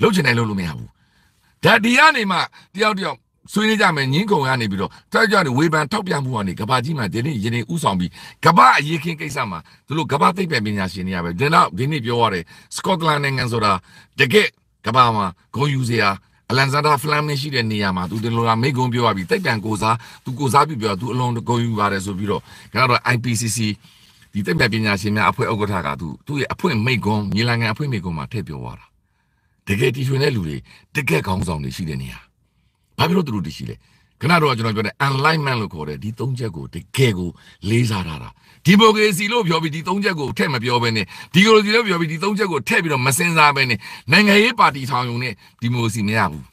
လုတ်ချင်တိုင်းလုတ်လို့မရဘူးဒါဒီကနေမှတယောက်တယောက်ဆွေးနွေးကြမယ်ညင်းကုံကနေပြီးတော့တက်ကြတယ်ဝေဖန်ထောက်ပြမှုကနေကဘာကြီးမှာဒီနေ့ယနေ့ဥဆောင်ပြီးကဘာအရေးခင်ကိစ္စမှာသူတို့ကဘာသိပ္ပံပညာရှင်တွေကပဲဒီနောက်ဒီနေ့ပြောရတယ်စကော့တလန်နိုင်ငံဆိုတာတကယ်ကဘာမှာဂုံယူစရာအလန်ဇာဒါဖလမ်နဲ့ရှိတဲ့နေရာမှာသူဒီလိုလာမိကုံပြောရပြီးတိုက်တန်ကိုစားသူကိုစားပြီးပြောသူအလွန်ဂုံယူပါတယ်ဆိုပြီးတော့ကျွန်တော်တို့ IPCC ဒီတိုက်ပံပညာရှင်များအဖွဲ့ဥက္ကဋ္ဌကသူသူ့ရဲ့အဖွင့်မိကုံမြေလံငံအဖွင့်မိကုံမှာထည့်ပြောသွားတာတကယ်တည်ရွင်တဲ့လူတွေတကယ်ကောင်းဆောင်တွေရှိတဲ့နေရာဘာဖြစ်လို့သူတို့တည်ရှိလဲခဏတော့ကျွန်တော်ပြောတဲ့ alignment လို့ခေါ်တဲ့ဒီသုံးချက်ကိုတကယ်ကိုလေးစားထားတာဒီမိုကရေစီလို့ပြောပြီးဒီသုံးချက်ကိုထည့်မပြောဘဲနဲ့ဒီမိုကရေစီလို့ပြောပြီးဒီသုံးချက်ကိုထည့်ပြီးတော့မစင်စားဘဲနဲ့နိုင်ငံရေးပါတီထောင်ရုံနဲ့ဒီမိုကရေစီမရဘူး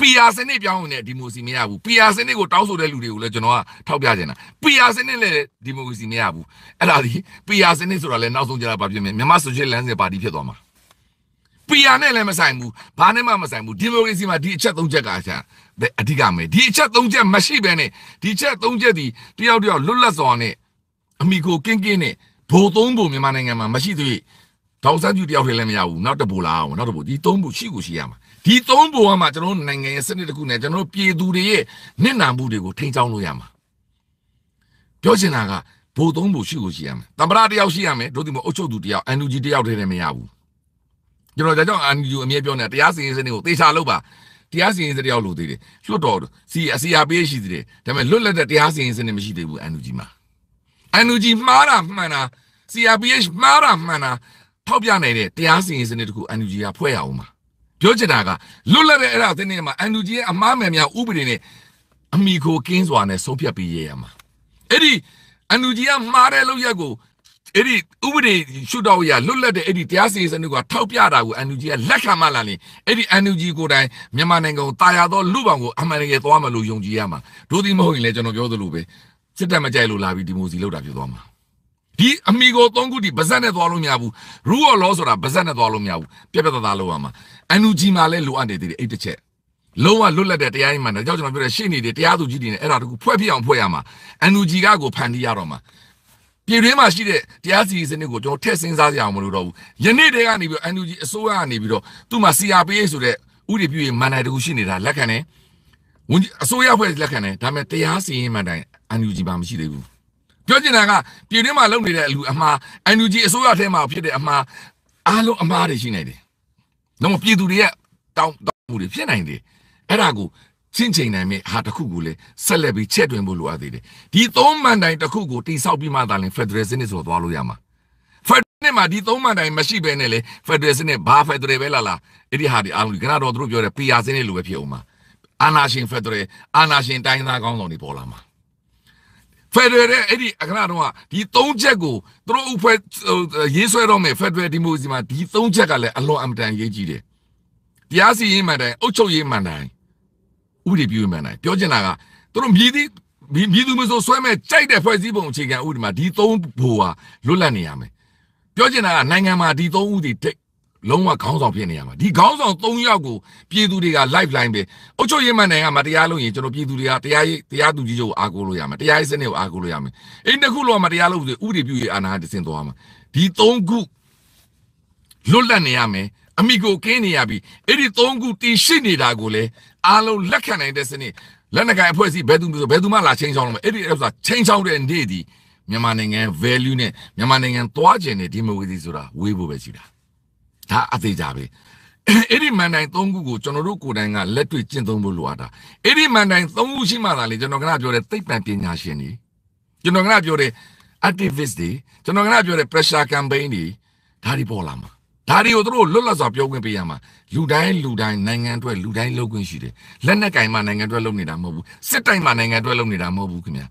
PR စနစ်ပြောင်းနေတဲ့ဒီမိုကရေစီမရဘူး PR စနစ်ကိုတောင်းဆိုတဲ့လူတွေကိုလည်းကျွန်တော်ကထောက်ပြချင်တာ PR စနစ်လည်းဒီမိုကရေစီမရဘူးအဲ့ဒါဒီ PR စနစ်ဆိုတာလည်းနောက်ဆုံးကြတာဘာဖြစ်မလဲမြန်မာဆိုရှယ်လမ်းစဉ်ပါတီဖြစ်သွားမှာပီယာနဲ့လည်းမဆိုင်ဘူးဘာနဲ့မှမဆိုင်ဘူးဒီမိုကရေစီမှာဒီအချက်၃ချက်ကဆရာအဓိကမယ်ဒီအချက်၃ချက်မရှိဘဲနဲ့ဒီချက်၃ချက်ဒီတယောက်တယောက်လွတ်လပ်စွာနဲ့အမိကိုကင်းကင်းနဲ့ဘိုလ်သုံးဘိုလ်မြန်မာနိုင်ငံမှာမရှိသေးဘူးဒေါက်ဆန်းကျူတယောက်ထဲလည်းမရဘူးနောက်တဘူလာအောင်နောက်တဘူဒီ၃ဘူရှိကိုရှိရမှာဒီ၃ဘူကမှကျွန်တော်တို့နိုင်ငံရဲ့စနစ်တစ်ခုနဲ့ကျွန်တော်တို့ပြည်သူတွေရဲ့မျက်နှာမှုတွေကိုထိန်းချောင်းလို့ရမှာပြောချင်တာကဘိုလ်သုံးဘူရှိကိုရှိရမှာတမ္ပရာတယောက်ရှိရမယ်တို့ဒီမှာအုတ်ချုပ်သူတယောက်အန်ယူဂျီတယောက်ထဲလည်းမရဘူးကျွန်တော်ဒါကြောင့် NGO အမြဲပြောနေတာတရားစီရင်စနစ်ကိုသေချာလုပ်ပါတရားစီရင်စနစ်ရောက်လို့သေးတယ်လွတ်တော်စီအစီအပေးရှိသေးတယ်ဒါပေမဲ့လွတ်လပ်တဲ့တရားစီရင်စနစ်မရှိသေးဘူး NGO မှာ NGO မှားတာမှန်တာ CRPH မှားတာမှန်တာထောက်ပြနိုင်တဲ့တရားစီရင်စနစ်တခု NUG ကဖွဲ့ရအောင်ပါပြောချင်တာကလွတ်လပ်တဲ့အဲ့ဒါအသင်းတွေမှာ NUG ရဲ့အမားမှန်များဥပဒေနဲ့အမိကိုကင်းစွာနဲ့ဆုံးဖြတ်ပေးရရမှာအဲ့ဒီ NUG ကမှားတဲ့လုပ်ရက်ကိုအဲ့ဒီဥပဒေရှုတော့ရလွတ်လပ်တဲ့အဲ့ဒီတရားစီရင်မှုကထောက်ပြတာကို NUG ကလက်ခံမှလာရင်အဲ့ဒီ NUG ကိုယ်တိုင်မြန်မာနိုင်ငံကိုတာယာသောလူပောင်ကိုအမှန်တကယ်သွားမလို့ယုံကြည်ရမှာတို့ဒီမဟုတ်ရင်လည်းကျွန်တော်ပြောသလိုပဲစစ်တပ်မကြိုက်လို့လာပြီးဒီမိုစီလောက်တာဖြစ်သွားမှာဒီအမိကိုသုံးခုဒီပါဇက်နဲ့သွားလို့မရဘူး rule of law ဆိုတာပါဇက်နဲ့သွားလို့မရဘူးပြက်ပြက်သားသားလုပ်ရမှာ NUG မှာလည်းလိုအပ်နေသေးတယ်အဲ့တစ်ချက်လုံးဝလွတ်လပ်တဲ့တရားရင်မှန်တယ်ကြောက်ကျွန်တော် ပြောတဲ့ရှေ့နေတယ်တရားသူကြီးတွေနဲ့အဲ့ဒါတကူဖွဲ့ပြအောင်ဖွဲ့ရမှာ NUG ကကိုဖန်တီးရတော့မှာပြည်တွင်းမှာရှိတဲ့တရားစီရင်စနစ်ကိုကျွန်တော်ထည့်စဉ်းစားကြအောင်မလို့တော့ဘူးယနေ့တည်းကနေပြီးတော့ NUG အစိုးရကနေပြီးတော့သူ့မှာ CRPA ဆိုတဲ့ဥပဒေပြုရေးမန်တိုင်တခုရှိနေတာလက်ခံတယ်ဝန်ကြီးအစိုးရဖွဲ့လက်ခံတယ်ဒါပေမဲ့တရားစီရင်မန်တိုင် NUG မှာမရှိသေးဘူးပြောချင်တာကပြည်တွင်းမှာလုပ်နေတဲ့အလူအမှား NUG အစိုးရထဲမှာဖြစ်တဲ့အမှားအားလုံးအမှားတွေရှိနေတယ်။ဒါမှပြည်သူတွေရဲ့တောင်းတမှုတွေဖြစ်နိုင်တယ်။အဲ့ဒါကိုချင့်ချိန်နိုင်မြင့်ဟာတစ်ခုကိုလည်းဆက်လက်ပြီးချဲ့တွင်ဖို့လိုအပ်သေးတယ်ဒီသုံးမှန်တိုင်တစ်ခုကိုတိဆောက်ပြီးမှသာလျှင် Federal စနစ်ဆိုတော့သွားလို့ရမှာ Federal နဲ့မှာဒီသုံးမှန်တိုင်မရှိဘဲနဲ့လေ Federal စနစ်ဘာ Federal ပဲလားလားအဲ့ဒီဟာဒီအားလုံးကနာတော်တို့ပြောတဲ့ PR စနစ်လိုပဲဖြစ်အောင်မှာအာနာရှင် Federal အာနာရှင်တိုင်းသားကောင်းဆောင်တွေပေါ်လာမှာဖက်ဒရယ်ရဲ့အဲ့ဒီအခဏတုန်းကဒီ၃ချက်ကိုသူတို့ဥဖက်ရေးဆွဲတော့မယ်ဖက်ဒရယ်ဒီမိုကရေစီမှာဒီ၃ချက်ကလည်းအလွန်အမတန်ရေးကြီးတယ်။တရားစီရင်မှန်တိုင်းအုပ်ချုပ်ရေးမှန်တိုင်းဥပဒေပြုမှန်တိုင်းပြောချင်တာကသူတို့မြည်သည့်မြည်သူမဆိုဆွဲမဲ့ကြိုက်တဲ့ဖွဲ့စည်းပုံအခြေခံဥပဒေမှာဒီ၃ဘိုဟာလွတ်လပ်နေရမယ်ပြောချင်တာကနိုင်ငံမှာဒီ၃ဥပဒေတိတ်လုံးဝခေါင်းဆောင်ဖြစ်နေရမှာဒီခေါင်းဆောင်၃ယောက်ကိုပြည်သူတွေက live line ပဲအုတ်ချုပ်ရမန်နိုင်ငံမှာတရားလုံးရင်ကျွန်တော်ပြည်သူတွေကတရားရေးတရားသူကြီးချုပ်အားကိုးလို့ရမယ်တရားရေးစနစ်ကိုအားကိုးလို့ရမယ်အဲ့ဒီတစ်ခုလောက်မှာတရားလုံးဆိုဥပဒေပြုရေးအာဏာတည်ဆင်းသွားမှာဒီ၃ခုလွတ်လပ်နေရမယ်အမိကိုကင်းနေရပြီအဲ့ဒီသုံးခုတည်ရှိနေတာကိုလေအားလုံးလက်ခံနိုင်တဲ့စနစ်လက်နက်ကိုင်အဖွဲ့အစည်းဘယ်သူမျိုးဆိုဘယ်သူမှလာချင်းချောင်းလို့မအဲ့ဒီအဲ့ဒါချင်းချောင်းတဲ့နေ့ဒီမြန်မာနိုင်ငံ value နဲ့မြန်မာနိုင်ငံသွားကျင်တဲ့ဒီမိုကရေစီဆိုတာဝေးဖို့ပဲရှိတာဒါအသေးကြပဲအဲ့ဒီမန်တိုင်၃ခုကိုကျွန်တော်တို့ကိုယ်တိုင်ကလက်တွေ့ကျင့်သုံးဖို့လိုအပ်တာအဲ့ဒီမန်တိုင်၃ခုရှိမှသာလေကျွန်တော်ကပြောတဲ့သိပ္ပံပညာရှင်တွေကျွန်တော်ကပြောတဲ့ activist တွေကျွန်တော်ကပြောတဲ့ pressure campaign တွေဒါတွေပေါ်လာမှာဒါတွေကိုသူတို့လွတ်လပ်စွာပြောခွင့်ပေးရမှာလူတိုင်းလူတိုင်းနိုင်ငံအတွက်လူတိုင်းလုပ်ခွင့်ရှိတယ်လက်နက်ကင်မှနိုင်ငံအတွက်လုပ်နေတာမဟုတ်ဘူးစစ်တိုင်းမှနိုင်ငံအတွက်လုပ်နေတာမဟုတ်ဘူးခင်ဗျာ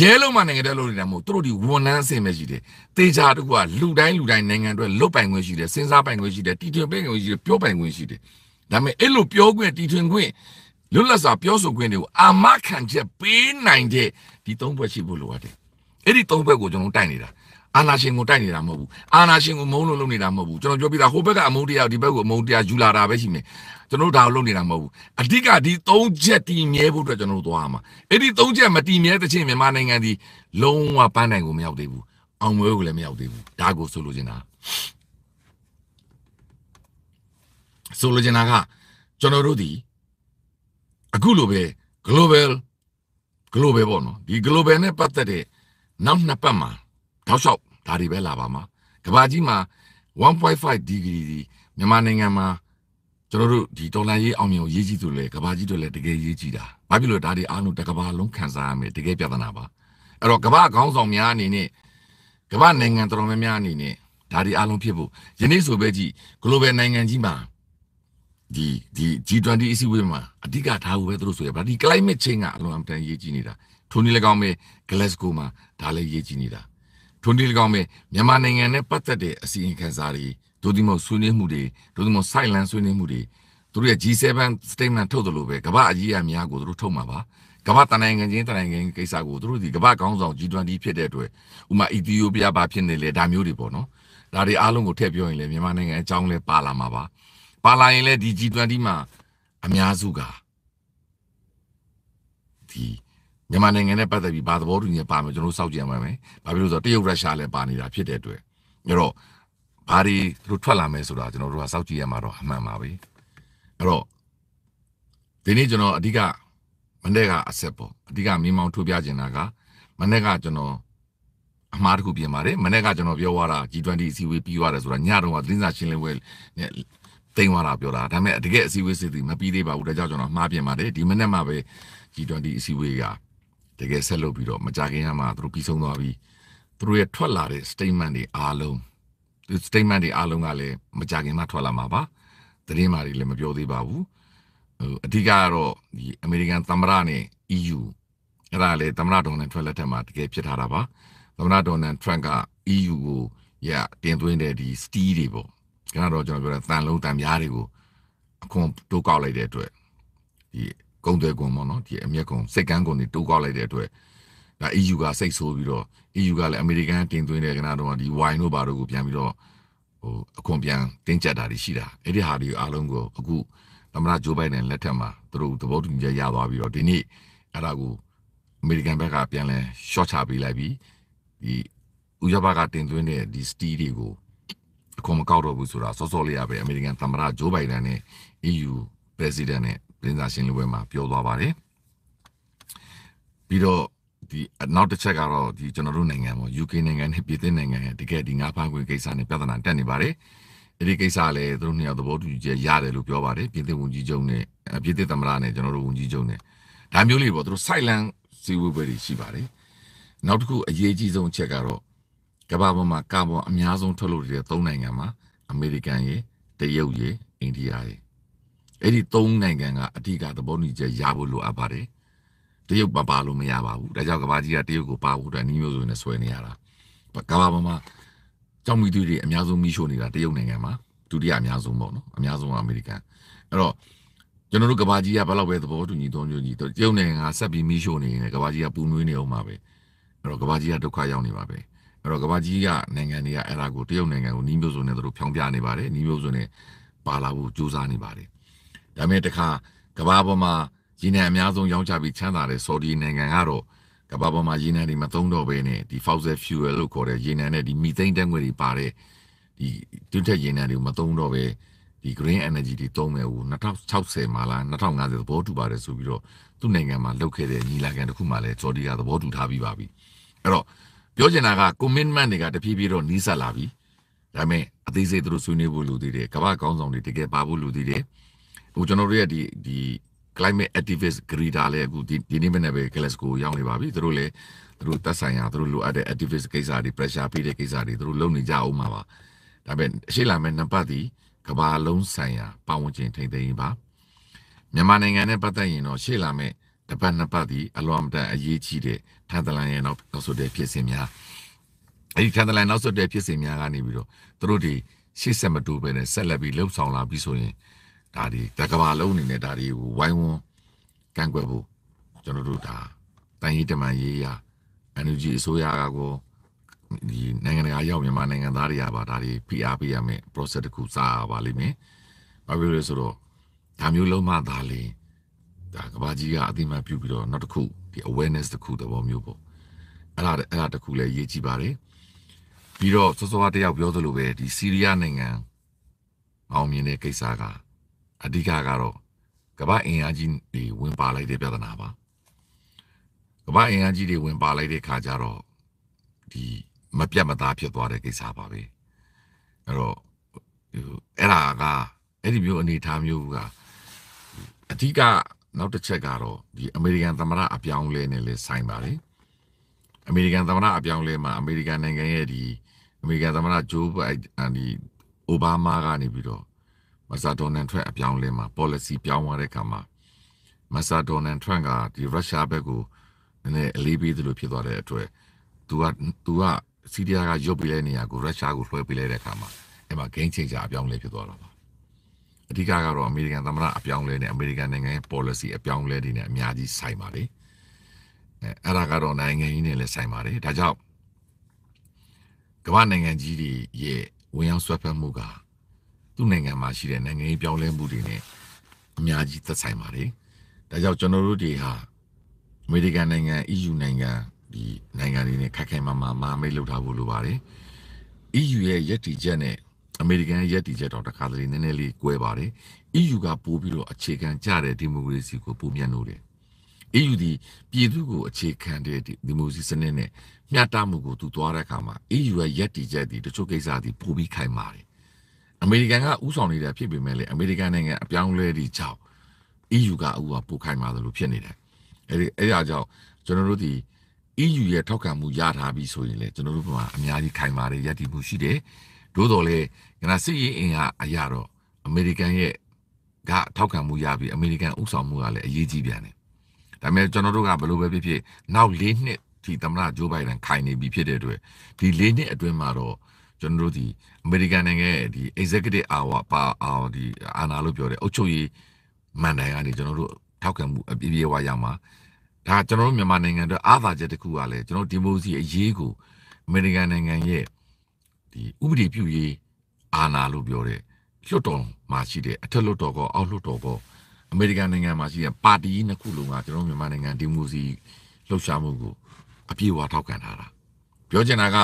ရဲလုံးမှနိုင်ငံအတွက်လုပ်နေတာမဟုတ်သူတို့ဒီဝန်လန်းအဆင့်ပဲရှိတယ်တေချာတကူကလူတိုင်းလူတိုင်းနိုင်ငံအတွက်လုပ်ပိုင်ခွင့်ရှိတယ်စဉ်းစားပိုင်ခွင့်ရှိတယ်တီထွင်ပိုင်ခွင့်ရှိတယ်ပြောပိုင်ခွင့်ရှိတယ်ဒါပေမဲ့အဲ့လိုပြောခွင့်တီထွင်ခွင့်လွတ်လပ်စွာပြောဆိုခွင့်တွေကိုအာမခံချက်ပေးနိုင်တဲ့ဒီသုံးဘက်ရှိဖို့လိုအပ်တယ်အဲ့ဒီသုံးဘက်ကိုကျွန်တော်တိုက်နေတာအာနာရှင်ကိုတိုက်နေတာမဟုတ်ဘူးအာနာရှင်ကိုမုန်းလို့လုပ်နေတာမဟုတ်ဘူးကျွန်တော်ပြောပြတာဟိုဘက်ကအမုန်းတရားဒီဘက်ကအမုန်းတရားယူလာတာပဲရှိမယ်ကျွန်တော်ဒါကိုလုပ်နေတာမဟုတ်ဘူးအဓိကဒီ၃ချက်တည်မြဲဖို့အတွက်ကျွန်တော်တို့သွားရမှာအဲ့ဒီ၃ချက်မတည်မြဲတဲ့ချင်းမြန်မာနိုင်ငံဒီလုံးဝပန်းတိုင်ကိုမရောက်သေးဘူးအောင်ပွဲကိုလည်းမရောက်သေးဘူးဒါကိုဆိုလိုချင်တာဆိုလိုချင်တာကကျွန်တော်တို့ဒီအခုလိုပဲ global global ပေါ့နော်ဒီ global နဲ့ပတ်သက်တဲ့နောက်နှစ်ပတ်မှာတောက်လျှောက်ဒါတွေပဲလာပါမှာကဘာကြီးမှာ1.5ဒီဂရီမြန်မာနိုင်ငံမှာကျွန်တော်တို့ဒီဒေါ်လာရေးအောင်မြင်ကိုရေးကြည့်ဆိုလေကဘာကြီးတို့လည်းတကယ်ရေးကြည့်တာဘာဖြစ်လို့ဒါတွေအားလုံးတကဘာလုံးခံစားရမယ်တကယ်ပြဿနာပါအဲ့တော့ကဘာခေါင်းဆောင်များအနေနဲ့ကဘာနိုင်ငံတော်တော်များများအနေနဲ့ဒါတွေအားလုံးဖြစ်ဖို့ယနေ့ဆိုပဲကြည့် global နိုင်ငံကြီးမှာဒီဒီ G20 အစည်းအဝေးမှာအဓိကထားဖို့ပဲသူတို့ဆိုရပါဒီ climate change ကအလွန်အမတန်ရေးကြည့်နေတာထိုနည်း၎င်းပဲ Glasgow မှာဒါလည်းရေးကြည့်နေတာထွန်းဒီလကောင်ပဲမြန်မာနိုင်ငံနဲ့ပတ်သက်တဲ့အစီရင်ခံစာတွေဒုတိမဆွေးနွေးမှုတွေဒုတိမ silent ဆွေးနွေးမှုတွေသူတို့ရဲ့ G7 statement ထုတ်တယ်လို့ပဲကမ္ဘာအကြီးအများကိုသူတို့ထုတ်မှာပါကမ္ဘာတနိုင်ငံချင်းတနိုင်ငံကိစ္စကိုသူတို့ဒီကမ္ဘာကောင်းဆောင် G20 ဖြစ်တဲ့အတွက်ဥမာအီသီယိုးပီးယားဘာဖြစ်နေလဲဒါမျိုးတွေပေါ့နော်ဒါတွေအားလုံးကိုထည့်ပြောရင်လည်းမြန်မာနိုင်ငံအကြောင်းလဲပါလာမှာပါပါလာရင်လည်းဒီ G20 မှာအများစုကဒီမြန်မာနိုင်ငံနဲ့ပတ်သက်ပြီးဘာသဘောတူညီပါမယ်ကျွန်တော်စောင့်ကြည့်ရမှာမယ်။ဘာဖြစ်လို့ဆိုတော့တရုတ်ရုရှားလည်းပါနေတာဖြစ်တဲ့အတွက်အဲ့တော့ဘာတွေသူတို့ထွက်လာမယ်ဆိုတာကျွန်တော်တို့ကစောင့်ကြည့်ရမှာတော့အမှန်ပါပဲ။အဲ့တော့ဒီနေ့ကျွန်တော်အဓိကမနေ့ကအဆက်ပေါ့အဓိကမိမောင်းထုတ်ပြချင်တာကမနေ့ကကျွန်တော်အမှားတစ်ခုပြင်ပါတယ်မနေ့ကကျွန်တော်ပြောသွားတာ G20 အစည်းအဝေးပြီးသွားတယ်ဆိုတာညတော့ကသတင်းစာရှင်းလင်းပွဲနဲ့တင်သွားတာပြောတာဒါပေမဲ့တကယ်အစည်းအဝေးစစ်သည်မပြီးသေးပါဘူးဒါကြောင့်ကျွန်တော်မှားပြင်ပါတယ်ဒီမနေ့မှပဲ G20 အစည်းအဝေးကတကယ်ဆက်လုပ်ပြီးတော့မကြခင်ရမှာသူတို့ပြီးဆုံးသွားပြီးသူတို့ရဲ့ထွက်လာတဲ့ statement တွေအားလုံးဒီ statement တွေအားလုံးကလည်းမကြခင်မှထွက်လာမှာပါသတင်းမာတွေလည်းမပြောသေးပါဘူးဟိုအဓိကကတော့ဒီအမေရိကန်သမ္မတနဲ့ EU အဲ့ဒါလေသမ္မတဒေါ်နယ်ထရန့်လက်ထက်မှာတကယ်ဖြစ်ထားတာပါသမ္မတဒေါ်နယ်ထရန့်က EU ကိုရတင်သွင်းတဲ့ဒီစတီးတွေပေါ့ကျွန်တော်တို့ကျွန်တော်ပြောတဲ့တန်လုံးတန်များတွေကိုအခွန်တိုးကောက်လိုက်တဲ့အတွက်ဒီကုံတယ်ကုံပေါ့နော်ဒီအမျက်ကုံစိတ်ကန်းကုံတွေတိုးကောက်လိုက်တဲ့အတွက်ဒါ EU ကစိတ်ဆိုးပြီးတော့ EU ကလည်းအမေရိကန်တင်သွင်းတဲ့ကဏ္ဍတော့ဒီ wine တို့ဘာတို့ကိုပြန်ပြီးတော့ဟိုအခွန်ပြန်တင်းကျပ်တာတွေရှိတာအဲ့ဒီဟာတွေအားလုံးကိုအခုသမ္မတဂျိုးဘိုင်ဒန်လက်ထက်မှာသူတို့သဘောတူညီချက်ရသွားပြီးတော့ဒီနေ့အဲ့ဒါကိုအမေရိကန်ဘက်ကပြန်လဲ short ချပေးလိုက်ပြီးဒီဥရောပကတင်သွင်းတဲ့ဒီ steel တွေကိုအခွန်မကောက်တော့ဘူးဆိုတာစောစောလေးရပဲအမေရိကန်သမ္မတဂျိုးဘိုင်ဒန်နဲ့ EU president နဲ့တင်းစာရှင်းလင်းပွဲမှာပြောသွားပါတယ်ပြီးတော့ဒီနောက်တစ်ချက်ကတော့ဒီကျွန်တော်တို့နိုင်ငံပေါ့ UK နိုင်ငံနဲ့ပြည်သစ်နိုင်ငံရဲ့တကယ်ဒီငါးဖားခွေကိစ္စနဲ့ပြဿနာတက်နေပါတယ်အဲ့ဒီကိစ္စလည်းသူတို့နှစ်ယောက်သဘောတူညီချက်ရတယ်လို့ပြောပါတယ်ပြည်သစ်ဝန်ကြီးချုပ်နဲ့ပြည်သစ်သမ္မတနဲ့ကျွန်တော်တို့ဝန်ကြီးချုပ်နဲ့ဒါမျိုးလေးပေါ့သူတို့ silent စည်းဝေးပွဲတွေရှိပါတယ်နောက်တစ်ခုအရေးကြီးဆုံးအချက်ကတော့ကမ္ဘာပေါ်မှာကာဗွန်အများဆုံးထုတ်လုပ်နေတဲ့၃နိုင်ငံမှာအမေရိကန်ရေတရုတ်ရေအိန္ဒိယရေအဲ့ဒီသုံးနိုင်ငံကအဓိကသဘောတူညီချက်ရဖို့လိုအပ်ပါတယ်တရုတ်မပါလို့မရပါဘူးဒါကြောင့်ကမ္ဘာကြီးကတရုတ်ကိုပါဖို့အတွက်နှီးမျိုးစုံနဲ့ဆွဲနေရတာကမ္ဘာပေါ်မှာကြောင်မီသွေးတွေအများဆုံးမိရှို့နေတာတရုတ်နိုင်ငံမှာဒုတိယအများဆုံးပေါ့နော်အများဆုံးကအမေရိကန်အဲ့တော့ကျွန်တော်တို့ကဘာကြီးကဘယ်လောက်ပဲသဘောတူညီသုံးညွညီတော့တရုတ်နိုင်ငံကဆက်ပြီးမိရှို့နေနေကဘာကြီးကပူနွေးနေအောင်ပါပဲအဲ့တော့ကဘာကြီးကဒုက္ခရောက်နေပါပဲအဲ့တော့ကဘာကြီးကနိုင်ငံတွေကအဲ့ဒါကိုတရုတ်နိုင်ငံကိုနှီးမျိုးစုံနဲ့သူတို့ဖြောင်းပြနေပါတယ်နှီးမျိုးစုံနဲ့ပါလာဖို့ကြိုးစားနေပါတယ်ဒါပေမဲ့တခါကမ္ဘာပေါ်မှာရေနံအများဆုံးရောင်းချပြီးချမ်းသာတဲ့ဆော်ဒီနိုင်ငံကတော့ကမ္ဘာပေါ်မှာရေနံတွေမသုံးတော့ဘဲနဲ့ဒီ fossil fuel လို့ခေါ်တဲ့ရေနံနဲ့ဒီမီသိန်းဓာတ်ငွေတွေပါတဲ့ဒီတွင်းထက်ရေနံတွေမသုံးတော့ဘဲဒီ green energy တွေသုံးမယ်ဟို2060မှာလား2050သဘောတူပါတယ်ဆိုပြီးတော့သူ့နိုင်ငံမှာလုပ်ခဲ့တဲ့ညီလာခံတစ်ခုမှလည်းဂျော်ဒီယာသဘောတူထားပြီးပါပြီအဲ့တော့ပြောချင်တာက commitment တွေကတဖြည်းဖြည်းတော့နှီးစပ်လာပြီဒါပေမဲ့အသေးစိတ်သူတို့ဆွေးနွေးဖို့လိုသေးတယ်ကမ္ဘာကောင်းဆောင်တွေတကယ်ပါဖို့လိုသေးတယ်ဟိုကျွန်တော်တို့ရဲ့ဒီဒီ climate activist greeter လည်းအခုဒီဒီနေ့မနေ့ပဲ Glasgow ရောက်နေပါပြီသူတို့လည်းသူတို့တက်ဆိုင်ရာသူတို့လိုအပ်တဲ့ activist ကိစ္စတွေ pressure ပေးတဲ့ကိစ္စတွေသူတို့လုပ်နေကြအောင်ပါပါဒါပေမဲ့အရှိလာမဲ့နံပါတ်ဒီကဘာလုံးဆိုင်ရာပတ်ဝန်းကျင်ထိမ့်သိမ်းပါမြန်မာနိုင်ငံနဲ့ပတ်သက်ရင်တော့ရှေ့လာမဲ့တပတ်နှစ်ပတ်ဒီအလွန်အမတန်အရေးကြီးတဲ့ထန်တလန်ရဲ့နောက်နောက်ဆိုတဲ့ဖြစ်စဉ်များအဲဒီထန်တလန်နောက်ဆိုတဲ့ဖြစ်စဉ်များကနေပြီးတော့သူတို့ဒီရှေ့ဆက်မတိုးပဲနဲ့ဆက်လက်ပြီးလှုပ်ဆောင်လာပြီးဆိုရင်ဒါဒီတကဘာလုံးအနေနဲ့ဒါဒီဝိုင်းဝန်းကန့်ကွက်ဖို့ကျွန်တော်တို့ဒါတန်ရေးတမန်ရေးရာ energy အစိုးရကကိုဒီနိုင်ငံတကာရောက်မြန်မာနိုင်ငံသားတွေကပါဒါတွေဖိအားပေးရမယ် process တစ်ခုစရပါလိမ့်မယ်။ဘာဖြစ်လို့လဲဆိုတော့ဒါမျိုးလုံးမှသာလေဒါကဘာကြီးကအတိမတ်ပြုပြီးတော့နောက်တစ်ခုဒီ awareness တစ်ခုသဘောမျိုးပေါ့။အဲ့ဒါအဲ့ဒါတစ်ခုလည်းရေးကြည့်ပါလေ။ပြီးတော့စောစောကတယောက်ပြောသလိုပဲဒီစီးရီးယားနိုင်ငံအောင်မြင်တဲ့ကိစ္စကအဓိကကတော့ကမ္ဘာအင်အားကြီးတွေဝင်ပါလိုက်တဲ့ပြဿနာပါကမ္ဘာအင်အားကြီးတွေဝင်ပါလိုက်တဲ့ခါကျတော့ဒီမပြတ်မသားဖြစ်သွားတဲ့ကိစ္စပါပဲအဲ့တော့အဲ့ဒါကအဲ့ဒီမျိုးအနေထားမျိုးကအဓိကနောက်တစ်ချက်ကတော့ဒီအမေရိကန်သမ္မတအပြောင်းလဲနဲ့လည်းဆိုင်ပါလေအမေရိကန်သမ္မတအပြောင်းလဲမှာအမေရိကန်နိုင်ငံရဲ့ဒီအမေရိကန်သမ္မတဂျိုးဘိုင်ဒန်ဒီအိုဘားမားကနေပြီးတော့မဆာဒေါ်နန်ထရန့်အပြောင်းလဲမှာ policy ပြောင်းသွားတဲ့အခါမှာမဆာဒေါ်နန်ထရန့်ကဒီရုရှားဘက်ကိုနည်းနည်းအလေးပေးသလိုဖြစ်သွားတဲ့အတွက်သူကသူကစီးရီးယားကရုပ်ပေးလိုက်နေရကိုရုရှားကိုလွှဲပေးလိုက်တဲ့အခါမှာအဲ့မှာ game changer အပြောင်းလဲဖြစ်သွားတာပါအဓိကကတော့အမေရိကန်သမ္မတအပြောင်းလဲနဲ့အမေရိကန်နိုင်ငံရဲ့ policy အပြောင်းလဲတွေနဲ့အများကြီးဆိုင်ပါလေအဲအဲ့ဒါကတော့နိုင်ငံကြီးနဲ့လည်းဆိုင်ပါတယ်ဒါကြောင့်ကမ္ဘာနိုင်ငံကြီးတွေရဲ့ဝင်ရောက်ဆွဲဖက်မှုကသူ့နိုင်ငံမှာရှိတဲ့နိုင်ငံရေးပြောင်းလဲမှုတွေနဲ့အများကြီးသက်ဆိုင်ပါတယ်။ဒါကြောင့်ကျွန်တော်တို့တွေဟာအမေရိကန်နိုင်ငံ EU နိုင်ငံဒီနိုင်ငံတွေနဲ့ခက်ခဲမှာမှာမမိတ်လုပ်ထားဖို့လိုပါတယ်။ EU ရဲ့ရည်တည်ချက်နဲ့အမေရိကန်ရဲ့ရည်တည်ချက်တော့တခါတလေနည်းနည်းလေးကွဲပါတယ်။ EU ကပို့ပြီးတော့အခြေခံကျတဲ့ဒီမိုကရေစီကိုပုံမြင်လို့တယ်။ EU ဒီပြည်သူကိုအခြေခံတဲ့ဒီမိုကရေစီစနစ်နဲ့မျှတမှုကိုသူသွားတဲ့အခါမှာ EU ရဲ့ရည်တည်ချက်ဒီတချို့ကိစ္စတွေပို့ပြီးခိုင်ပါတယ်အမေရိကန်ကဥဆောင်နေတာဖြစ်ပေမဲ့လည်းအမေရိကန်နိုင်ငံအပြောင်းလဲတွေကြောင့် EU ကအခုကပိုခိုင်ပါသလိုဖြစ်နေတယ်အဲဒီအဲဒါကြောင့်ကျွန်တော်တို့ဒီ EU ရဲ့ထောက်ခံမှုရထားပြီဆိုရင်လည်းကျွန်တော်တို့ဘာအများကြီးခိုင်မာတဲ့ရည်တည်မှုရှိတယ်သို့တော်လည်းကနစစ်ရေးအင်အားအရာတော့အမေရိကန်ရဲ့ကထောက်ခံမှုရပြီးအမေရိကန်ဥဆောင်မှုကလည်းအရေးကြီးပြန်တယ်ဒါပေမဲ့ကျွန်တော်တို့ကဘယ်လိုပဲဖြစ်ဖြစ်နောက်၄နှစ်ဒီသမ္မတဂျိုးဘိုင်ဒန်ခိုင်နေပြီဖြစ်တဲ့အတွက်ဒီ၄နှစ်အတွင်းမှာတော့ကျွန်တော်တို့ဒီအမေရိကန်နိုင်ငံရဲ့ဒီ executive hour ပါ hour ဒီအာနာလို့ပြောတယ်အုပ်ချုပ်ရေးမန်တိုင်ကနေကျွန်တော်တို့ထောက်ခံမှုအပြည့်အဝရမှာဒါကျွန်တော်တို့မြန်မာနိုင်ငံအတွက်အားသာချက်တစ်ခုကလည်းကျွန်တော်ဒီမိုကရေစီအရေးကိုအမေရိကန်နိုင်ငံရဲ့ဒီဥပဒေပြုရေးအာဏာလို့ပြောတဲ့လွှတ်တော်မှာရှိတဲ့အထက်လွှတ်တော်ကအောက်လွှတ်တော်ကအမေရိကန်နိုင်ငံမှာရှိတဲ့ပါတီနှစ်ခုလုံးကကျွန်တော်မြန်မာနိုင်ငံဒီမိုကရေစီလှုပ်ရှားမှုကိုအပြည့်အဝထောက်ခံထားတာပြောချင်တာက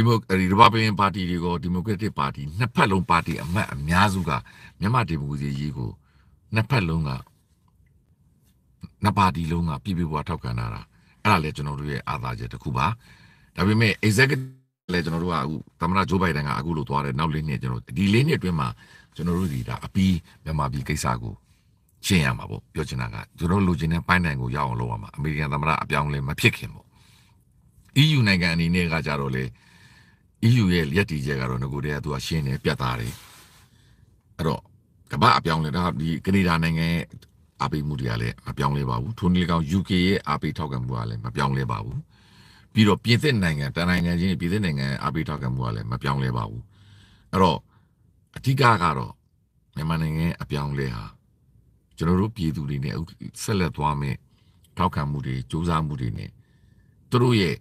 ဒီမိုရီပဘလင်ပါတီတွေကိုဒီမိုကရက်တစ်ပါတီနှစ်ဖက်လုံးပါတီအမတ်အများစုကမြန်မာဒီမိုကရေစီရေးကိုနှစ်ဖက်လုံးကနှစ်ပါတီလုံးကပြည်ပြပွားထောက်ခံတာအဲ့ဒါလည်းကျွန်တော်တို့ရဲ့အာသာချက်တစ်ခုပါဒါပေမဲ့ executive လည်းကျွန်တော်တို့ကအခုသမရဂျိုးဘိုင်ဒန်ကအခုလိုသွားတယ်နောက်၄နှစ်ကျွန်တော်ဒီ၄နှစ်အတွင်းမှာကျွန်တော်တို့ဒီဒါအပီးမြန်မာပြည်ကိစ္စကိုရှင်းရမှာပေါ့ပြောချင်တာကကျွန်တော်လိုချင်တဲ့ပိုင်းတိုင်ကိုရအောင်လုပ်ရမှာအမေရိကန်သမရအပြောင်းလဲမဖြစ်ခင်ပေါ့ EU နိုင်ငံအနေနဲ့ကကြတော့လေ EU ရဲ့လက်တီချက်ကတော့ငကိုတည်းကသူကရှင်းတယ်ပြတ်သားတယ်အဲ့တော့ကမ္ဘာအပြောင်းလဲဒါဒီကနေဒါနိုင်ငံရဲ့အားပေးမှုတွေကလည်းမပြောင်းလဲပါဘူးထိုနည်းကောင် UK ရဲ့အားပေးထောက်ခံမှုကလည်းမပြောင်းလဲပါဘူးပြီးတော့ပြင်သစ်နိုင်ငံတန်နိုင်ငံချင်းပြင်သစ်နိုင်ငံအားပေးထောက်ခံမှုကလည်းမပြောင်းလဲပါဘူးအဲ့တော့အဓိကကတော့မြန်မာနိုင်ငံအပြောင်းလဲဟာကျွန်တော်တို့ပြည်သူတွေနဲ့ဆက်လက်သွားမယ်ထောက်ခံမှုတွေစ조사မှုတွေနဲ့သူတို့ရဲ့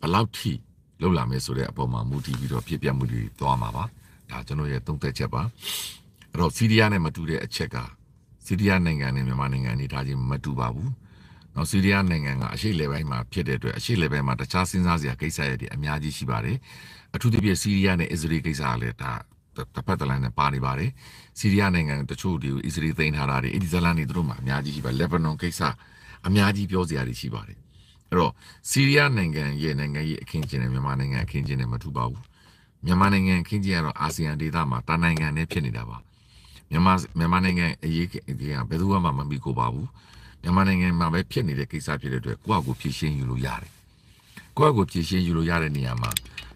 ဘလောက်ထိလှုပ်လာမယ်ဆိုတဲ့အပေါ်မှာမူတည်ပြီးတော့ဖြစ်ပျက်မှုတွေသွားမှာပါဒါကျွန်တော်ရဲ့သုံးသက်ချက်ပါအဲ့တော့စီးရီးယားနဲ့မတူတဲ့အချက်ကစီးရီးယားနိုင်ငံနဲ့မြန်မာနိုင်ငံနေထားခြင်းမတူပါဘူးနော်ဆီးရီးယားနိုင်ငံကအရှေ့လေပိုင်းမှာဖြစ်တဲ့အတွက်အရှေ့လေပိုင်းမှာတခြားစဉ်းစားစရာကိစ္စရပ်တွေအများကြီးရှိပါတယ်။အထူးသဖြင့်ဆီးရီးယားနဲ့အစ္စရေးကိစ္စကလည်းဒါတစ်ဖက်တစ်လမ်းနဲ့ပါနေပါတယ်။ဆီးရီးယားနိုင်ငံတချို့ဒီအစ္စရေးသိမ်းထားတာတွေအစ္စလန်တွေတို့မှအများကြီးရှိပါလက်ဘနွန်ကိစ္စအများကြီးပြောစရာတွေရှိပါတယ်အဲ့တော့ဆီးရီးယားနိုင်ငံရဲ့နိုင်ငံရေးအခင်းကျင်းနဲ့မြန်မာနိုင်ငံအခင်းကျင်းနဲ့မထူပါဘူးမြန်မာနိုင်ငံအခင်းကျင်းကတော့အာဆီယံဒေသမှာတာနိုင်ငံနဲ့ဖြစ်နေတာပါမြန်မာမြန်မာနိုင်ငံအရေးကြီးတာဘယ်သူမှမမိကိုပါဘူးမြန်မာနိုင်ငံမှာပဲဖြစ်နေတဲ့ကိစ္စဖြစ်တဲ့အတွက်ကိုယ့်အကူဖြည့်ရှင်းယူလို့ရတယ်ကိုယ့်အကူဖြည့်ရှင်းယူလို့ရတဲ့နေရာမှာ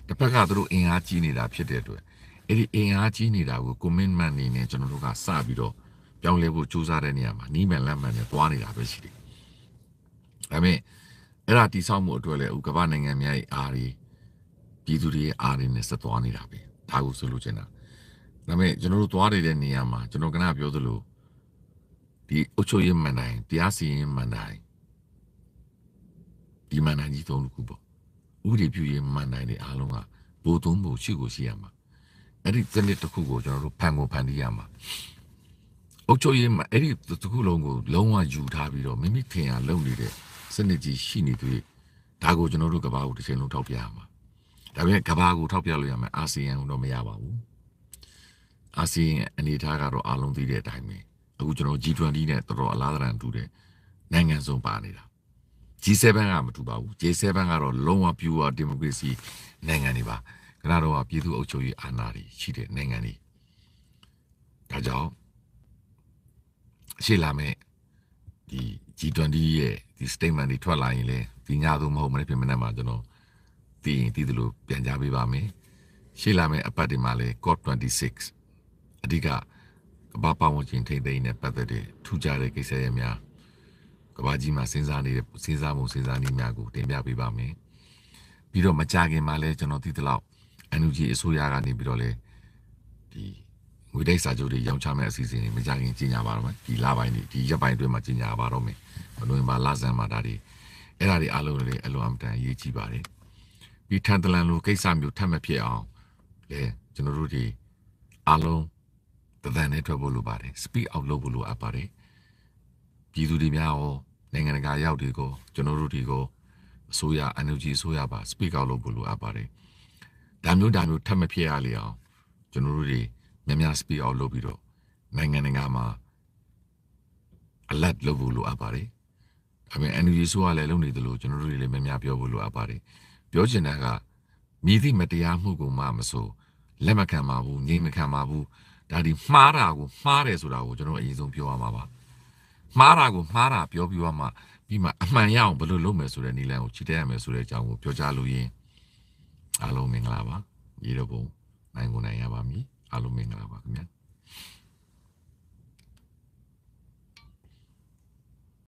တစ်ဖက်ကသူတို့အင်အားကြီးနေတာဖြစ်တဲ့အတွက်အဲ့ဒီအင်အားကြီးနေတာကို commitment အနေနဲ့ကျွန်တော်တို့ကစပြီးတော့ပြောင်းလဲဖို့ကြိုးစားတဲ့နေရာမှာနီးမှန်လမ်းမှန်နဲ့သွားနေတာပဲရှိတယ်ဒါပေမဲ့အဲ့ဒါတိဆောက်မှုအတွက်လည်းဥကမ္ဘာနိုင်ငံများရဲ့အားတွေပြည်သူတွေရဲ့အားတွေနဲ့ဆက်သွားနေတာပဲဒါကိုဆိုလိုချင်တာဒါပေမဲ့ကျွန်တော်တို့သွားနေတဲ့နေရာမှာကျွန်တော်ကနပြောသလိုဒီအုတ်ချုပ်ရေးမှန်တိုင်းတရားစီရင်မှန်တိုင်းဒီမှန်တိုင်းကြီးသုံးခုပေါ့ဥပဒေပြုရေးမှန်တိုင်းတွေအားလုံးကဘိုးသုံးဘိုးရှိကိုရှိရမှာအဲ့ဒီစနစ်တစ်ခုကိုကျွန်တော်တို့ဖန်ကိုဖန်တီးရမှာအုတ်ချုပ်ရေးမှာအဲ့ဒီတစ်ခုလုံးကိုလုံးဝယူထားပြီးတော့မိမိထင်ရလုံနေတဲ့စနစ်ကြီးရှိနေသေးဒါကိုကျွန်တော်တို့ကဘာကိုတစ်ချိန်လုံးထောက်ပြရမှာဒါပေမဲ့ကဘာကိုထောက်ပြလို့ရမယ်အာဆီယံကိုတော့မရပါဘူးအာဆီယံအနေထားကတော့အားလုံးသိတဲ့အတိုင်းပဲအခုကျွန်တော် G20 နဲ့တော်တော်အလားတန်တူတယ်နိုင်ငံစုံပါနေတာ G7 ကမတူပါဘူး G7 ကတော့လုံးဝ pure democracy နိုင်ငံတွေပါခဏတော့ပြည်သူ့အုပ်ချုပ်ရေးအာဏာတွေရှိတဲ့နိုင်ငံတွေဒါကြောင့်ရှေ့လာမယ့်ဒီ G20 ရဲ့ဒီ statement တွေထွက်လာရင်လည်းဒီညသို့မဟုတ်မနေ့ပြင်မနေ့မှာကျွန်တော်သိရင်သိသလိုပြန်ကြားပေးပါမယ်ရှေ့လာမယ့်အပတ်ဒီမှာလည်း COP 26အဓိကကမ္ဘာပတ်ဝန်းကျင်ထိန်းသိမ်းတဲ့ပတ်သက်တဲ့ထူးခြားတဲ့ကိစ္စရပ်များကမ္ဘာကြီးမှာစဉ်းစားနေတဲ့စဉ်းစားမှုစဉ်းစားနည်းများကိုတင်ပြပေးပါမယ်ပြီးတော့မကြခင်မှာလည်းကျွန်တော်သိသလောက် NUG အစိုးရကနေပြီးတော့လေဒီငွေတိုက်စာချုပ်တွေရောင်းချမဲ့အစီအစဉ်တွေမကြခင်ကြီးညာပါတော့မယ်ဒီလပိုင်းဒီရက်ပိုင်းအတွင်းမှာကြီးညာပါတော့မယ်နိုဝင်ဘာလဆန်းမှာဒါတွေအဲ့ဒါတွေအလုံးတွေအလုံးအမတန်အရေးကြီးပါတယ်ပြီးထန်တလန်လိုကိစ္စမျိုးထပ်မဖြစ်အောင်လေကျွန်တော်တို့ဒီအလုံးတသန်နဲ့ထွက်ဖို့လိုပါတယ် speed out လုပ်ဖို့လိုအပ်ပါတယ်ပြည်သူတွေများရောနိုင်ငံတကာရောက်တွေကိုကျွန်တော်တို့တွေကိုအစိုးရ energy အစိုးရပါ speak out လုပ်ဖို့လိုအပ်ပါတယ်ဒါမျိုးဒါမျိုးထပ်မဖြစ်ရလေအောင်ကျွန်တော်တို့တွေများများ speak out လုပ်ပြီးတော့နိုင်ငံတကာမှာ alert လုပ်ဖို့လိုအပ်ပါတယ်ဒါပေမဲ့ NUG ဆိုကလည်းလုပ်နေတယ်လို့ကျွန်တော်တို့တွေလည်းမများပြောဖို့လိုအပ်ပါတယ်ပြောချင်တာကမြည်သည့်မတရားမှုကိုမှမဆိုလက်မခံပါဘူးငြိမ်မခံပါဘူးဒါဒီမှားတာကိုမှားတယ်ဆိုတာကိုကျွန်တော်အရင်ဆုံးပြောရမှာပါမှားတာကိုမှားတာပြောပြီးတော့မှပြီးမှအမှန်ရအောင်ဘယ်လိုလုပ်မယ်ဆိုတဲ့နည်းလမ်းကိုခြေတက်ရမယ်ဆိုတဲ့အကြောင်းကိုပြောကြလို့ရင်အားလုံးမင်္ဂလာပါရေတော့ဘုံနိုင်ကုန်နိုင်ရပါမည်အားလုံးမင်္ဂလာပါခင်ဗျာ